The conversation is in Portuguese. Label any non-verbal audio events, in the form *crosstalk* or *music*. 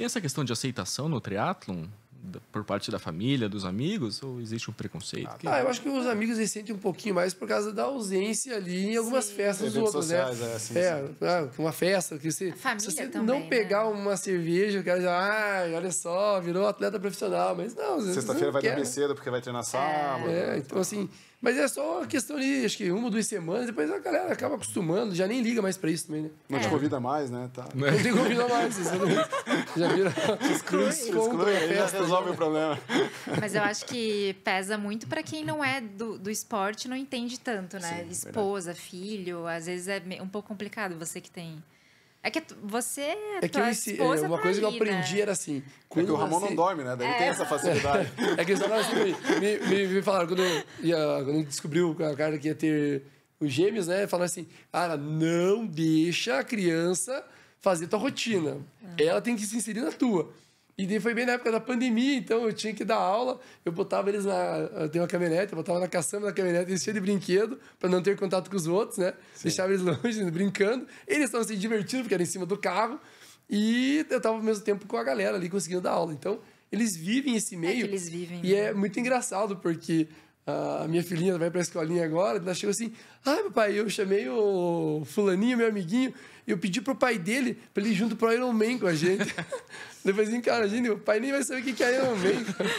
tem essa questão de aceitação no triatlon? Por parte da família, dos amigos? Ou existe um preconceito? Ah, que... eu acho que os amigos eles sentem um pouquinho mais por causa da ausência ali em algumas sim. festas dos outros, né? sociais, né? É, é sim. É, ah, uma festa que você... se você também, não né? pegar né? uma cerveja, o cara já... Ah, olha só, virou atleta profissional. Mas não... Sexta-feira vai dormir cedo porque vai treinar sábado. É, né? então assim... Mas é só uma questão de, acho que uma ou duas semanas, depois a galera acaba acostumando, já nem liga mais pra isso também, né? Não é. te convida mais, né? Tá. Não, não te convida mais. Isso, não... *laughs* Já vira. Se exclui, exclui já resolve o problema. *laughs* Mas eu acho que pesa muito para quem não é do, do esporte não entende tanto, né? Sim, Esposa, verdade. filho, às vezes é um pouco complicado você que tem. É que você. É que eu ensi... É, uma tá coisa ali, que eu né? aprendi né? era assim. é que o Ramon não dorme, né? Daí é. tem essa facilidade. *laughs* É, que eles falaram assim, me, me, me, falaram, quando, ia, quando descobriu a cara que ia ter os gêmeos, né? Falaram assim: cara, ah, não deixa a criança fazer tua rotina. Ah. Ela tem que se inserir na tua. E daí foi bem na época da pandemia, então eu tinha que dar aula. Eu botava eles na. Eu tenho uma caminhonete, eu botava na caçamba da caminhonete, eles tinham de brinquedo, para não ter contato com os outros, né? Sim. Deixava eles *laughs* longe, brincando. Eles estavam se divertindo, porque era em cima do carro. E eu tava ao mesmo tempo com a galera ali conseguindo dar aula. Então, eles vivem esse é meio. É eles vivem. E né? é muito engraçado, porque a minha filhinha vai pra escolinha agora, ela chegou assim, ai, ah, meu pai, eu chamei o fulaninho, meu amiguinho, e eu pedi pro pai dele pra ele ir junto pro Iron Man com a gente. *laughs* Depois assim, cara, gente, o pai nem vai saber o que é Iron Man.